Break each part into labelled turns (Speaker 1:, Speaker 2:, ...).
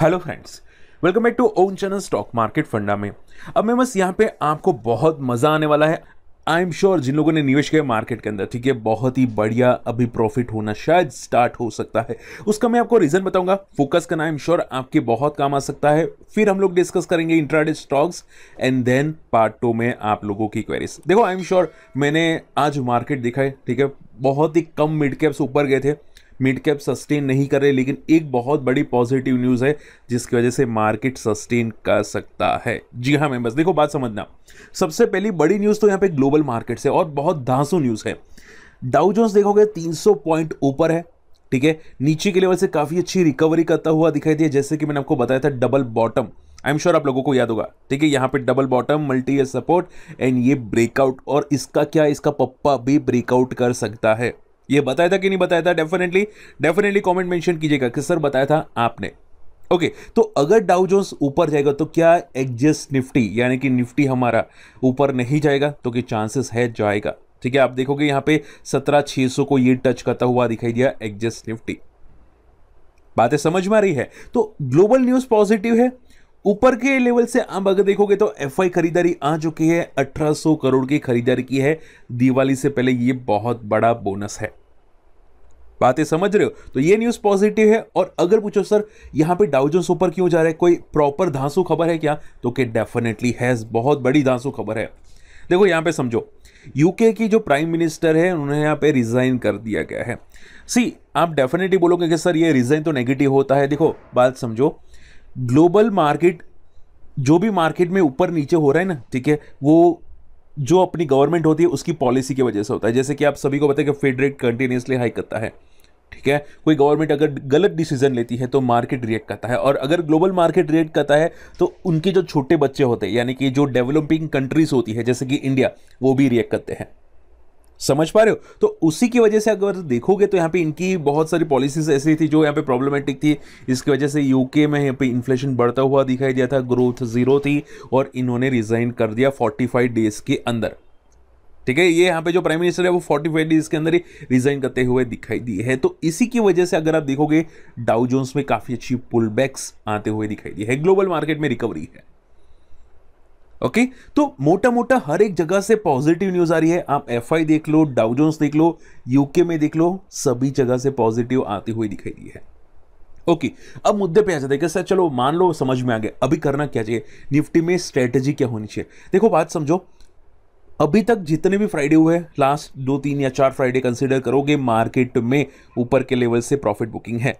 Speaker 1: Hello friends welcome back to own channel stock market funda में अब मैं बस यहाँ पे आपको बहुत मज़ा आने वाला है आई एम श्योर जिन लोगों ने निवेश किया मार्केट के अंदर ठीक है बहुत ही बढ़िया अभी प्रॉफिट होना शायद स्टार्ट हो सकता है उसका मैं आपको रीज़न बताऊंगा फोकस करना आई एम श्योर आपके बहुत काम आ सकता है फिर हम लोग डिस्कस करेंगे intraday stocks and then part two में आप लोगों की क्वेरीज देखो आई एम श्योर मैंने आज मार्केट देखा है ठीक है बहुत ही कम मिड कैप्स ऊपर गए थे मिड कैप सस्टेन नहीं कर रहे लेकिन एक बहुत बड़ी पॉजिटिव न्यूज़ है जिसकी वजह से मार्केट सस्टेन कर सकता है जी हाँ मेम्बर्स देखो बात समझना सबसे पहली बड़ी न्यूज़ तो यहाँ पे ग्लोबल मार्केट से और बहुत धांसू न्यूज़ है डाउ जोन्स देखोगे 300 पॉइंट ऊपर है ठीक है नीचे के लेवल से काफ़ी अच्छी रिकवरी करता हुआ दिखाई दिया जैसे कि मैंने आपको बताया था double bottom I am sure आप लोगों को याद होगा ठीक है यहाँ पे double bottom multi year support and ये ब्रेकआउट और इसका क्या इसका पप्पा भी ब्रेकआउट कर सकता है ये बताया था कि नहीं बताया था डेफिनेटली डेफिनेटली कमेंट मेंशन कीजिएगा कि सर बताया था आपने ओके okay, तो अगर डाउ जोन्स ऊपर जाएगा तो क्या एग्जस्ट निफ्टी यानी कि निफ्टी हमारा ऊपर नहीं जाएगा तो कि चांसेस है जाएगा ठीक है आप देखोगे यहाँ पे सत्रह छह सौ को ये टच करता हुआ दिखाई दिया एग्जस्ट निफ्टी बातें समझ में आ रही है तो ग्लोबल न्यूज़ पॉजिटिव है ऊपर के लेवल से आप अगर देखोगे तो एफ खरीदारी आ चुकी है 1800 करोड़ की खरीदारी की है दिवाली से पहले ये बहुत बड़ा बोनस है बातें समझ रहे हो तो ये न्यूज़ पॉजिटिव है और अगर पूछो सर यहाँ पे डाउजोन्स ऊपर क्यों जा रहा है कोई प्रॉपर धांसू खबर है क्या तो कि डेफिनेटली हैज़ बहुत बड़ी धांसू खबर है देखो यहाँ पे समझो यूके की जो प्राइम मिनिस्टर है उन्हें यहाँ पे रिज़ाइन कर दिया गया है सी आप डेफिनेटली बोलोगे कि सर ये रिज़ाइन तो नेगेटिव होता है देखो बात समझो ग्लोबल मार्केट जो भी मार्केट में ऊपर नीचे हो रहा है ना ठीक है वो जो अपनी गवर्नमेंट होती है उसकी पॉलिसी की वजह से होता है जैसे कि आप सभी को पता है कि फेड रेट कंटिन्यूसली हाई करता है ठीक है कोई गवर्नमेंट अगर गलत डिसीजन लेती है तो मार्केट रिएक्ट करता है और अगर ग्लोबल मार्केट रिएक्ट करता है तो उनके जो छोटे बच्चे होते हैं यानी कि जो डेवलपिंग कंट्रीज होती है जैसे कि इंडिया वो भी रिएक्ट करते हैं समझ पा रहे हो तो उसी की वजह से अगर देखोगे तो यहाँ पे इनकी बहुत सारी पॉलिसीज ऐसी थी जो यहाँ पे प्रॉब्लमेटिक थी इसकी वजह से यूके में यहाँ पे इन्फ्लेशन बढ़ता हुआ दिखाई दिया था ग्रोथ जीरो थी और इन्होंने रिजाइन कर दिया 45 डेज के अंदर ठीक है ये यहाँ पे जो प्राइम मिनिस्टर है वो 45 डेज के अंदर ही रिजाइन करते हुए दिखाई दिए है तो इसी की वजह से अगर आप देखोगे डाउजोन्स में काफ़ी अच्छी पुल आते हुए दिखाई दी है ग्लोबल मार्केट में रिकवरी है ओके okay? तो मोटा मोटा हर एक जगह से पॉजिटिव न्यूज आ रही है आप एफ देख लो डाउजोन्स देख लो यूके में देख लो सभी जगह से पॉजिटिव आती हुई दिखाई दी है ओके okay, अब मुद्दे पे आ जाते हैं सर चलो मान लो समझ में आ गया अभी करना क्या चाहिए निफ्टी में स्ट्रेटेजी क्या होनी चाहिए देखो बात समझो अभी तक जितने भी फ्राइडे हुए लास्ट दो तीन या चार फ्राइडे कंसिडर करोगे मार्केट में ऊपर के लेवल से प्रॉफिट बुकिंग है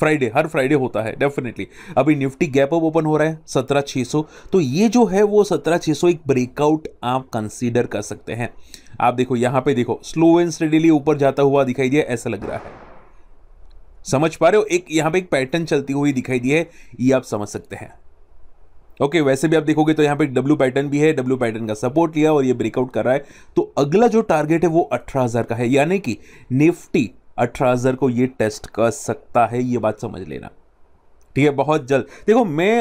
Speaker 1: फ्राइडे हर फ्राइडे होता है डेफिनेटली अभी निफ्टी गैप अप ओपन हो रहा है सत्रह छः सौ तो ये जो है वो सत्रह छः सौ एक ब्रेकआउट आप कंसीडर कर सकते हैं आप देखो यहाँ पे देखो स्लो एंड स्टडीली ऊपर जाता हुआ दिखाई दिया ऐसा लग रहा है समझ पा रहे हो एक यहाँ पे एक पैटर्न चलती हुई दिखाई दी है ये आप समझ सकते हैं ओके okay, वैसे भी आप देखोगे तो यहाँ पे डब्ल्यू पैटर्न भी है डब्ल्यू पैटर्न का सपोर्ट लिया और ये ब्रेकआउट कर रहा है तो अगला जो टारगेट है वो 18,000 का है यानी कि निफ्टी अठारह को ये टेस्ट कर सकता है ये बात समझ लेना ठीक है बहुत जल्द देखो मैं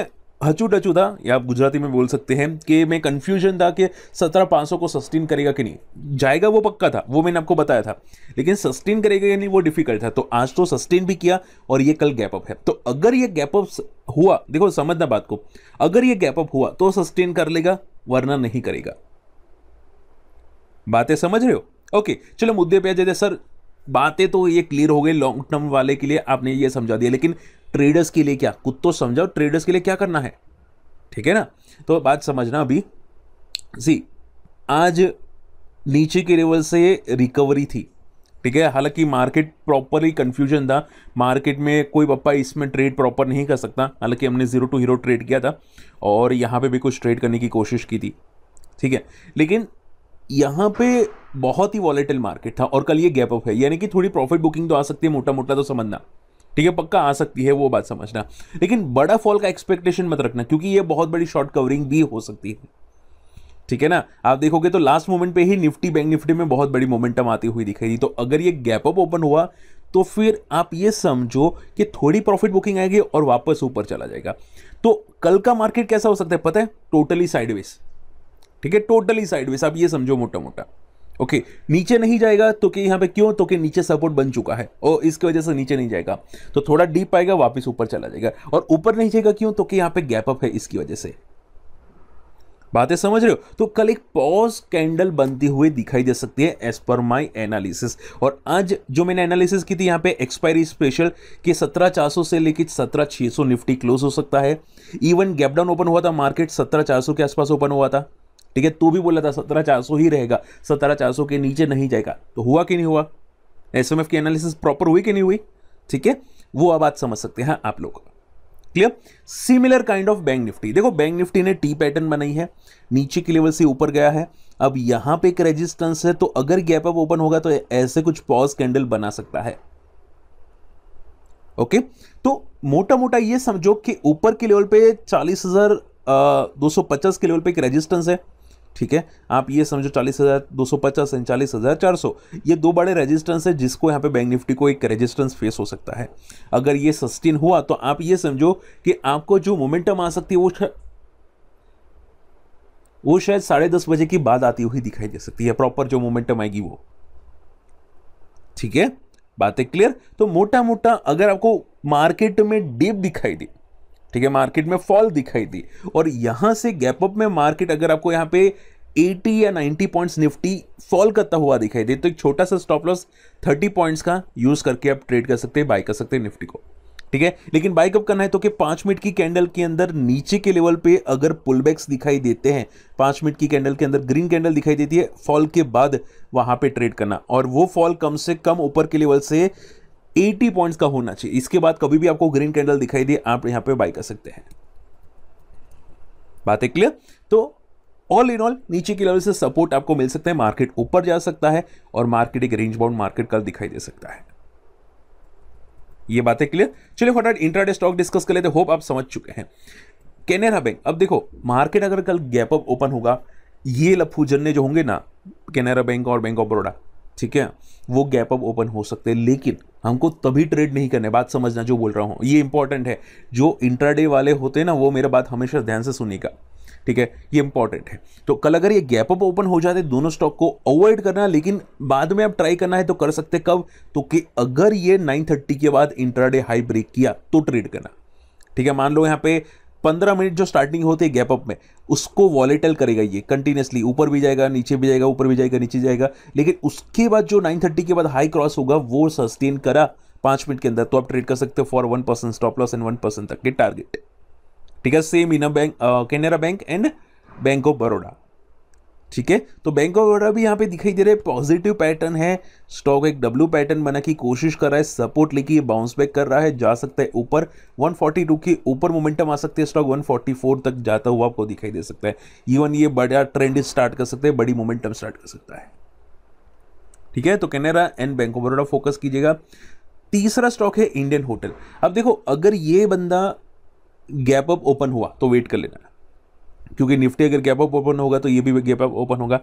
Speaker 1: हचू डचू था या आप गुजराती में बोल सकते हैं कि मैं कन्फ्यूजन था कि सत्रह पाँच सौ को सस्टेन करेगा कि नहीं जाएगा वो पक्का था वो मैंने आपको बताया था लेकिन सस्टेन करेगा या नहीं वो डिफिकल्ट था तो आज तो सस्टेन भी किया और ये कल गैप अप है तो अगर ये गैप अप हुआ देखो समझना बात को अगर ये गैप अप हुआ तो सस्टेन कर लेगा वरना नहीं करेगा बातें समझ रहे हो ओके चलो मुद्दे पे आ जाते सर बातें तो ये क्लियर हो गई लॉन्ग टर्म वाले के लिए आपने ये समझा दिया लेकिन ट्रेडर्स के लिए क्या कुछ तो समझाओ ट्रेडर्स के लिए क्या करना है ठीक है ना तो बात समझना अभी सी आज नीचे के लेवल से रिकवरी थी ठीक है हालांकि मार्केट प्रॉपरली कन्फ्यूजन था मार्केट में कोई पप्पा इसमें ट्रेड प्रॉपर नहीं कर सकता हालांकि हमने जीरो टू हीरो ट्रेड किया था और यहाँ पे भी कुछ ट्रेड करने की कोशिश की थी ठीक है लेकिन यहाँ पे बहुत ही वॉलेटल मार्केट था और कल ये गैप अप है यानी कि थोड़ी प्रॉफिट बुकिंग तो आ सकती है मोटा मोटा तो समझना ठीक है पक्का आ सकती है वो बात समझना लेकिन बड़ा फॉल का एक्सपेक्टेशन मत रखना क्योंकि ये बहुत बड़ी शॉर्ट कवरिंग भी हो सकती है ठीक है ना आप देखोगे तो लास्ट मोमेंट पे ही निफ्टी बैंक निफ्टी में बहुत बड़ी मोमेंटम आती हुई दिखाई दी तो अगर ये गैप अप ओपन हुआ तो फिर आप ये समझो कि थोड़ी प्रॉफिट बुकिंग आएगी और वापस ऊपर चला जाएगा तो कल का मार्केट कैसा हो सकता है पता है टोटली साइडवेज ठीक है टोटली साइडवेज आप ये समझो मोटा मोटा ओके नीचे नहीं जाएगा तो कि यहाँ पे क्यों तो कि नीचे सपोर्ट बन चुका है और इसकी वजह से नीचे नहीं जाएगा तो थोड़ा डीप आएगा वापस ऊपर चला जाएगा और ऊपर नहीं जाएगा क्यों तो कि यहाँ पे गैप अप है इसकी वजह से बातें समझ रहे हो तो कल एक पॉज कैंडल बनती हुई दिखाई दे सकती है एज पर माई एनालिसिस और आज जो मैंने एनालिसिस की थी यहाँ पे एक्सपायरी स्पेशल कि 17400 से लेकर 17600 निफ्टी क्लोज हो सकता है इवन गैप डाउन ओपन हुआ था मार्केट 17400 के आसपास ओपन हुआ था ठीक है तो भी बोला था सत्रह चार सौ ही रहेगा सत्रह चार सौ के नीचे नहीं जाएगा तो हुआ कि नहीं हुआ एस एम एफ की एनालिसिस प्रॉपर हुई कि नहीं हुई ठीक है वो अब बात समझ सकते हैं आप लोग clear similar kind of bank Nifty देखो बैंक निफ्टी ने टी पैटर्न बनाई है नीचे के लेवल से ऊपर गया है अब यहां पे एक रेजिस्टेंस है तो अगर गैप अप ओपन होगा तो ऐसे कुछ पॉज कैंडल बना सकता है ओके तो मोटा मोटा ये समझो कि ऊपर के लेवल पे चालीस हजार दो सौ पचास के लेवल पे एक रेजिस्टेंस है ठीक है आप ये समझो चालीस हज़ार दो सौ पचास एंड चालीस हज़ार चार सौ ये दो बड़े रेजिस्टेंस है जिसको यहाँ पे बैंक निफ्टी को एक रेजिस्टेंस फेस हो सकता है अगर ये सस्टेन हुआ तो आप ये समझो कि आपको जो मोमेंटम आ सकती है वो वो शायद साढ़े दस बजे की बाद आती हुई दिखाई दे सकती है प्रॉपर जो मोमेंटम आएगी वो ठीक है बातें क्लियर तो मोटा मोटा अगर आपको मार्केट में डीप दिखाई दे ठीक है मार्केट में फॉल दिखाई दी और यहां से गैप अप में मार्केट अगर आपको यहां पे 80 या 90 पॉइंट्स निफ्टी फॉल करता हुआ दिखाई दे तो एक छोटा सा स्टॉप लॉस 30 पॉइंट्स का यूज़ करके आप ट्रेड कर सकते हैं बाय कर सकते हैं निफ्टी को ठीक है लेकिन बाइकअप करना है तो कि पांच मिनट की कैंडल के अंदर नीचे के लेवल पे अगर पुलबैक्स दिखाई देते हैं पांच मिनट की कैंडल के अंदर ग्रीन कैंडल दिखाई देती है फॉल के बाद वहां पे ट्रेड करना और वो फॉल कम से कम ऊपर के लेवल से 80 पॉइंट्स का होना चाहिए इसके बाद कभी भी आपको ग्रीन कैंडल दिखाई दे आप यहां पे बाय कर सकते हैं बात है क्लियर तो ऑल इन ऑल नीचे की लेवल से सपोर्ट आपको मिल सकता है मार्केट ऊपर जा सकता है और मार्केट एक रेंज बाउंड मार्केट कल दिखाई दे सकता है ये बातें क्लियर चलिए फटाफट इंटरडे स्टॉक डिस्कस कर लेते होप आप समझ चुके हैं कैनेरा बैंक अब देखो मार्केट अगर कल गैप अप ओपन होगा ये लफूजन ने जो होंगे ना कैनेरा बैंक और बैंक ऑफ बड़ोड़ा ठीक है वो गैप अप ओपन हो सकते हैं लेकिन हमको तभी ट्रेड नहीं करने बात समझना जो बोल रहा हूँ ये इंपॉर्टेंट है जो इंट्राडे वाले होते हैं ना वो मेरा बात हमेशा ध्यान से सुनने का ठीक है ये इंपॉर्टेंट है तो कल अगर ये गैप अप ओपन हो जाते दोनों स्टॉक को अवॉइड करना लेकिन बाद में आप ट्राई करना है तो कर सकते कब तो कि अगर ये 930 के बाद इंट्राडे हाई ब्रेक किया तो ट्रेड करना ठीक है मान लो यहाँ पे पंद्रह मिनट जो स्टार्टिंग होती है गैप अप में उसको वॉलेटल करेगा ये कंटिन्यूसली ऊपर भी जाएगा नीचे भी जाएगा ऊपर भी जाएगा नीचे जाएगा लेकिन उसके बाद जो नाइन थर्टी के बाद हाई क्रॉस होगा वो सस्टेन करा पाँच मिनट के अंदर तो आप ट्रेड कर सकते हो for one percent stop loss and one percent तक के टारगेट ठीक है same in bank Canara bank and bank of Baroda ठीक है तो बैंक ऑफ बड़ौदा भी यहाँ पे दिखाई दे रहा है पॉजिटिव पैटर्न है स्टॉक एक डब्ल्यू पैटर्न बना की कोशिश कर रहा है सपोर्ट लेके बाउंस बैक कर रहा है जा सकता है ऊपर 142 के ऊपर मोमेंटम आ सकती है स्टॉक 144 तक जाता हुआ आपको दिखाई दे सकता है इवन ये बड़ा ट्रेंड स्टार्ट कर सकते हैं बड़ी मोमेंटम स्टार्ट कर सकता है ठीक है तो Canara and bank of Baroda focus कीजिएगा तीसरा स्टॉक है इंडियन होटल अब देखो अगर ये बंदा गैप अप ओपन हुआ तो वेट कर लेना क्योंकि निफ्टी अगर गैप अप ओपन होगा तो ये भी गैप अप ओपन होगा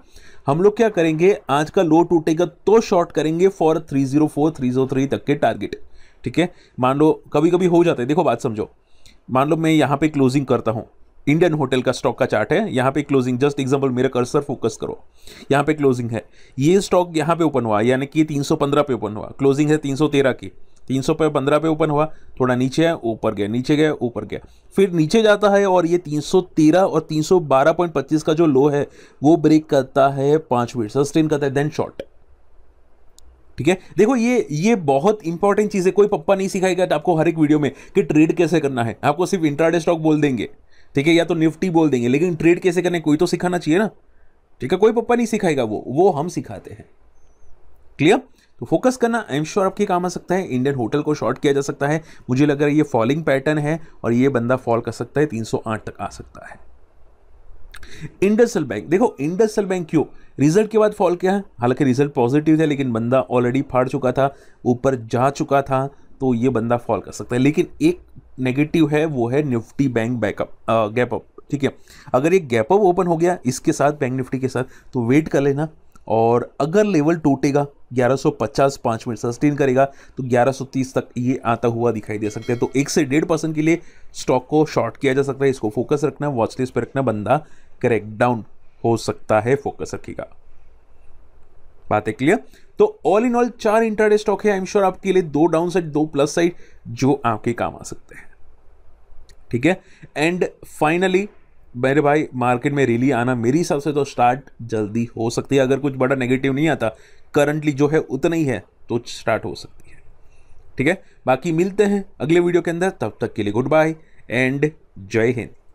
Speaker 1: हम लोग क्या करेंगे आज का लो टूटेगा तो शॉर्ट करेंगे for three zero four three zero three तक के टारगेट ठीक है मान लो कभी कभी हो जाता है देखो बात समझो मान लो मैं यहाँ पे क्लोजिंग करता हूँ इंडियन होटल का स्टॉक का चार्ट है यहाँ पे क्लोजिंग जस्ट एग्जाम्पल मेरा कर्सर फोकस करो यहाँ पे क्लोजिंग है ये स्टॉक यहाँ पे ओपन हुआ यानी कि 315 पे ओपन हुआ क्लोजिंग है 313 की तीन सौ पे पंद्रह पे ओपन हुआ थोड़ा नीचे है ऊपर गया नीचे गया ऊपर गया फिर नीचे जाता है और ये तीन सौ तेरह और तीन सौ बारह पच्चीस का जो लो है वो ब्रेक करता है पांच मिनट सस्टेन करता है देन शॉर्ट ठीक है देखो ये ये बहुत इंपॉर्टेंट चीज़ है कोई पप्पा नहीं सिखाएगा आपको हर एक वीडियो में कि ट्रेड कैसे करना है आपको सिर्फ इंट्राडे स्टॉक बोल देंगे ठीक है या तो निफ्टी बोल देंगे लेकिन ट्रेड कैसे करने कोई तो सिखाना चाहिए ना ठीक है कोई पप्पा नहीं सिखाएगा वो वो हम सिखाते हैं क्लियर तो फोकस करना आई एम श्योर आपके काम आ सकता है इंडियन होटल को शॉर्ट किया जा सकता है मुझे लग रहा है ये फॉलिंग पैटर्न है और ये बंदा फॉल कर सकता है 308 तक आ सकता है इंडसल बैंक देखो इंडसल बैंक क्यों रिजल्ट के बाद फॉल किया है हालांकि रिजल्ट पॉजिटिव है लेकिन बंदा ऑलरेडी फाड़ चुका था ऊपर जा चुका था तो ये बंदा फॉल कर सकता है लेकिन एक नेगेटिव है वो है Nifty bank backup gap up ठीक है अगर ये गैप अप ओपन हो गया इसके साथ बैंक निफ्टी के साथ तो वेट कर लेना और अगर लेवल टूटेगा 1150 पाँच मिनट सस्टेन करेगा तो 1130 तक ये आता हुआ दिखाई दे सकता है तो एक से डेढ़ परसेंट के लिए स्टॉक को शॉर्ट किया जा सकता है इसको फोकस रखना वॉच लिस्ट पर रखना बंदा करेक्ट डाउन हो सकता है फोकस रखेगा बात तो है क्लियर तो ऑल इन ऑल चार इंटरडे स्टॉक है आई एम श्योर आपके लिए दो डाउन साइड दो प्लस साइड जो आपके काम आ सकते हैं ठीक है एंड फाइनली मेरे भाई मार्केट में रैली आना मेरे हिसाब से तो स्टार्ट जल्दी हो सकती है अगर कुछ बड़ा नेगेटिव नहीं आता करंटली जो है उतना ही है तो स्टार्ट हो सकती है ठीक है बाकी मिलते हैं अगले वीडियो के अंदर तब तक के लिए गुड बाय एंड जय हिंद